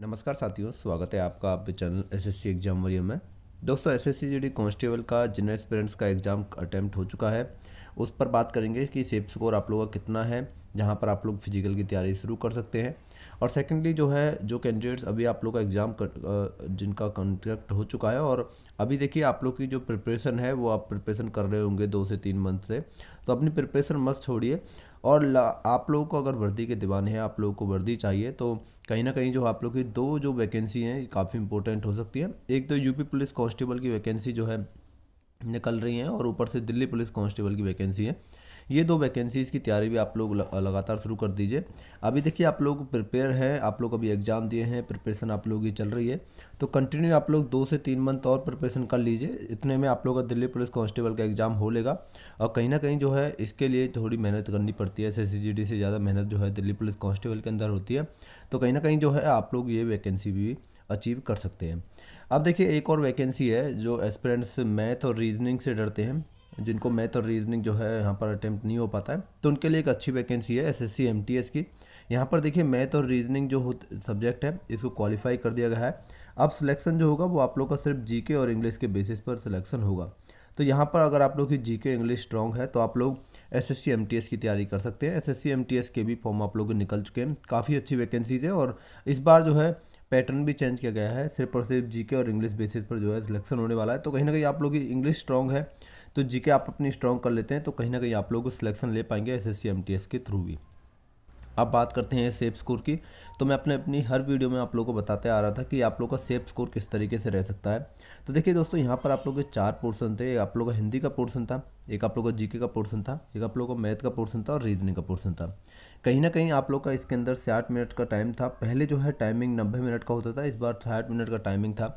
नमस्कार साथियों स्वागत है आपका आपके चैनल एसएससी एग्जाम वरियम में दोस्तों एसएससी जीडी कांस्टेबल का जनरल एक्सपीरियंस का एग्ज़ाम अटैम्प्ट हो चुका है उस पर बात करेंगे कि सेप स्कोर आप लोगों का कितना है जहां पर आप लोग फिजिकल की तैयारी शुरू कर सकते हैं और सेकेंडली जो है जो कैंडिडेट्स अभी आप लोग का एग्ज़ाम जिनका कॉन्ट्रैक्ट हो चुका है और अभी देखिए आप लोग की जो प्रिपरेशन है वो आप प्रिपरेशन कर रहे होंगे दो से तीन मंथ से तो अपनी प्रिपरेशन मस्त छोड़िए और आप लोगों को अगर वर्दी के दीवाने हैं आप लोगों को वर्दी चाहिए तो कहीं ना कहीं जो आप लोग की दो जो वैकेंसी हैं काफ़ी इंपॉर्टेंट हो सकती है एक तो यूपी पुलिस कांस्टेबल की वैकेंसी जो है निकल रही है और ऊपर से दिल्ली पुलिस कांस्टेबल की वैकेंसी है ये दो वैकेंसीज़ की तैयारी भी आप लोग लगातार शुरू कर दीजिए अभी देखिए आप लोग प्रिपेयर हैं आप लोग अभी एग्ज़ाम दिए हैं प्रिपरेशन आप लोग की चल रही है तो कंटिन्यू आप लोग दो से तीन मंथ और प्रिपरेशन कर लीजिए इतने में आप लोग का दिल्ली पुलिस कांस्टेबल का एग्ज़ाम हो लेगा और कहीं ना कहीं जो है इसके लिए थोड़ी मेहनत करनी पड़ती है एस से ज़्यादा मेहनत जो है दिल्ली पुलिस कॉन्स्टेबल के अंदर होती है तो कहीं ना कहीं जो है आप लोग ये वैकेंसी भी अचीव कर सकते हैं अब देखिए एक और वैकेंसी है जो एस्पिरेंट्स मैथ और रीजनिंग से डरते हैं जिनको मैथ और रीजनिंग जो है यहाँ पर अटैम्प्ट नहीं हो पाता है तो उनके लिए एक अच्छी वैकेंसी है एस एस की यहाँ पर देखिए मैथ और रीजनिंग जो सब्जेक्ट है इसको क्वालिफाई कर दिया गया है अब सिलेक्शन जो होगा वो आप लोग का सिर्फ जीके और इंग्लिश के बेसिस पर सिलेक्शन होगा तो यहाँ पर अगर आप लोग की जी के इंग्लिश स्ट्रॉन्ग है तो आप लोग एस एस की तैयारी कर सकते हैं एस एस के भी फॉर्म आप लोग निकल चुके हैं काफ़ी अच्छी वैकेंसीज है और इस बार जो है पैटर्न भी चेंज किया गया है सिर्फ और सिर्फ जी और इंग्लिश बेसिस पर जो है सिलेक्शन होने वाला है तो कहीं ना कहीं आप लोग की इंग्लिश स्ट्रॉन्ग है तो जीके आप अपनी स्ट्रॉन्ग कर लेते हैं तो कहीं ना कहीं आप लोग सिलेक्शन ले पाएंगे एस एस के थ्रू भी अब बात करते हैं सेप स्कोर की तो मैं अपने अपनी हर वीडियो में आप लोगों को बताते आ रहा था कि आप लोग का सेप स्कोर किस तरीके से रह सकता है तो देखिए दोस्तों यहाँ पर आप लोग के चार पोर्सन थे एक आप लोग का हिंदी का पोर्सन था एक आप लोग का जीके का पोर्सन था एक आप लोग का मैथ का पोर्सन था और रीजनिंग का पोर्सन था कहीं ना कहीं आप लोग का इसके अंदर साठ मिनट का टाइम था पहले जो है टाइमिंग नब्बे मिनट का होता था इस बार साठ मिनट का टाइमिंग था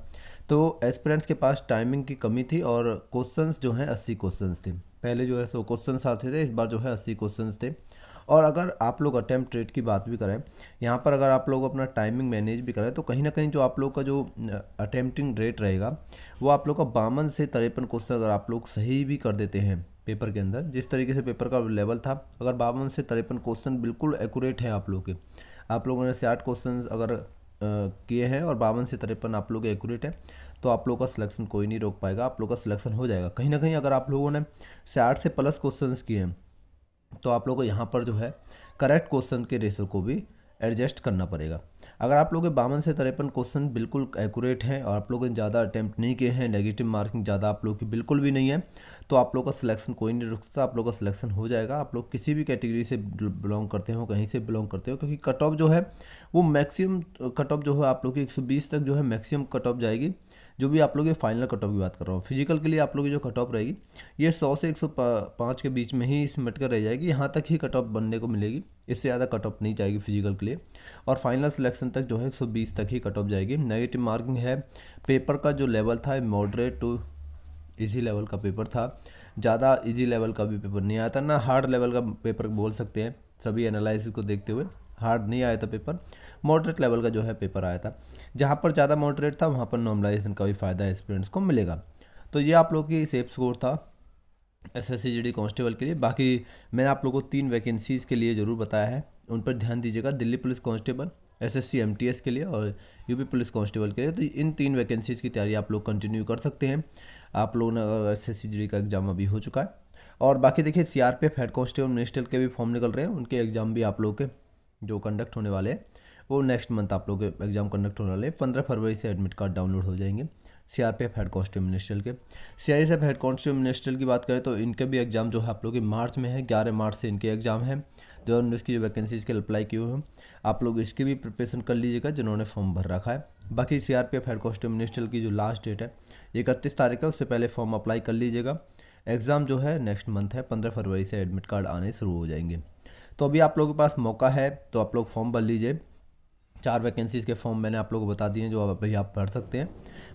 तो एस्पिरेंट्स के पास टाइमिंग की कमी थी और क्वेश्चंस जो हैं अस्सी क्वेश्चंस थे पहले जो है सो क्वेश्चन आते थे इस बार जो है अस्सी क्वेश्चन थे और अगर आप लोग अटैम्प्ट रेट की बात भी करें यहाँ पर अगर आप लोग अपना टाइमिंग मैनेज भी करें तो कहीं ना कहीं जो आप लोग का जो अटैम्प्टिंग रेट रहेगा वो आप लोग का बावन से तिरपन क्वेश्चन अगर आप लोग सही भी कर देते हैं पेपर के अंदर जिस तरीके से पेपर का लेवल था अगर बावन से तिरपन क्वेश्चन बिल्कुल एक्यूरेट हैं आप लोग के आप लोगों ने साठ क्वेश्चन अगर किए हैं और बावन से तिरपन आप लोग एक्यूरेट है तो आप लोगों का सिलेक्शन कोई नहीं रोक पाएगा आप लोग का सिलेक्शन हो जाएगा कहीं ना कहीं अगर आप लोगों ने साठ से प्लस क्वेश्चन किए हैं तो आप लोगों को यहाँ पर जो है करेक्ट क्वेश्चन के रेशो को भी एडजस्ट करना पड़ेगा अगर आप लोगों के बावन से तिरपन क्वेश्चन बिल्कुल एक्यूरेट हैं और आप लोगों ने ज़्यादा अटैम्प्ट नहीं किए हैं नेगेटिव मार्किंग ज़्यादा आप लोग की बिल्कुल भी नहीं है तो आप लोग का सिलेक्शन कोई नहीं रुकता आप लोग का सिलेक्शन हो जाएगा आप लोग किसी भी कैटेगरी से बिलोंग करते हो कहीं से बिलोंग करते हो क्योंकि कट ऑफ जो है वो मैक्सिमम कट ऑफ जो है आप लोग की एक तक जो है मैक्सिमम कट ऑफ जाएगी जो भी आप लोग ये फाइनल कट ऑफ की बात कर रहा हूँ फिजिकल के लिए आप लोग की जो कट ऑफ रहेगी ये सौ से एक सौ पाँच के बीच में ही सिमट कर रह जाएगी यहाँ तक ही कट ऑफ बनने को मिलेगी इससे ज़्यादा कट ऑफ नहीं जाएगी फिजिकल के लिए और फाइनल सिलेक्शन तक जो है एक सौ बीस तक ही कट ऑफ जाएगी नेगेटिव मार्किंग है पेपर का जो लेवल था मॉडरेट टू ईजी लेवल का पेपर था ज़्यादा ईजी लेवल का भी पेपर नहीं आया था ना हार्ड लेवल का पेपर बोल सकते हैं सभी एनालिसिस को देखते हुए हार्ड नहीं आया था पेपर मॉडरेट लेवल का जो है पेपर आया था जहाँ पर ज़्यादा मॉडरेट था वहाँ पर नॉर्मलाइजेशन का भी फ़ायदा स्टूडेंट्स को मिलेगा तो ये आप लोग की सेफ स्कोर था एस एस कांस्टेबल के लिए बाकी मैंने आप लोगों को तीन वैकेंसीज़ के लिए ज़रूर बताया है उन पर ध्यान दीजिएगा Delhi police constable T S के लिए और यूपी पुलिस कांस्टेबल के लिए तो इन तीन वैकेंसीज़ की तैयारी आप लोग कंटिन्यू कर सकते हैं आप लोगों ने एस एस का एग्ज़ाम अभी हो चुका है और बाकी देखिए C R P F head constable minister के भी फॉर्म निकल रहे हैं उनके एग्ज़ाम भी आप लोग के जो कंडक्ट होने वाले हैं वो नेक्स्ट मंथ आप लोग एग्ज़ाम कंडक्ट होने वाले पंद्रह फरवरी से एडमिट कार्ड डाउनलोड हो जाएंगे C R P F head constable ministerial के C I S F head constable ministerial की बात करें तो इनके भी एग्ज़ाम जो है आप लोग मार्च में है ग्यारह मार्च से इनके एग्ज़ाम है दो हज़ार उन्नीस की जो वैकेंसीज के अप्लाई किए हैं आप लोग इसकी भी प्रिपरेशन कर लीजिएगा जिन्होंने फॉर्म भर रखा है बाकी C R P F head constable ministerial की जो लास्ट डेट है इकतीस तारीख है उससे पहले फॉर्म अप्लाई कर लीजिएगा एग्ज़ाम जो है नेक्स्ट मंथ है पंद्रह फरवरी से एडमिट कार्ड आने शुरू हो जाएंगे तो अभी आप लोगों के पास मौका है तो आप लोग फॉर्म भर लीजिए चार वैकेंसीज़ के फॉर्म मैंने आप लोगों को बता दिए हैं जो अभी आप भर सकते हैं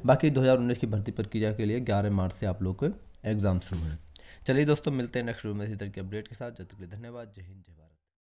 बाकी 2019 की भर्ती प्रक्रिया के लिए 11 मार्च से आप लोग के एग्ज़ाम शुरू हैं चलिए दोस्तों मिलते हैं नेक्स्ट वीडियो में इसी तरह की अपडेट के साथ जब तक धन्यवाद जय हिंद जय भारत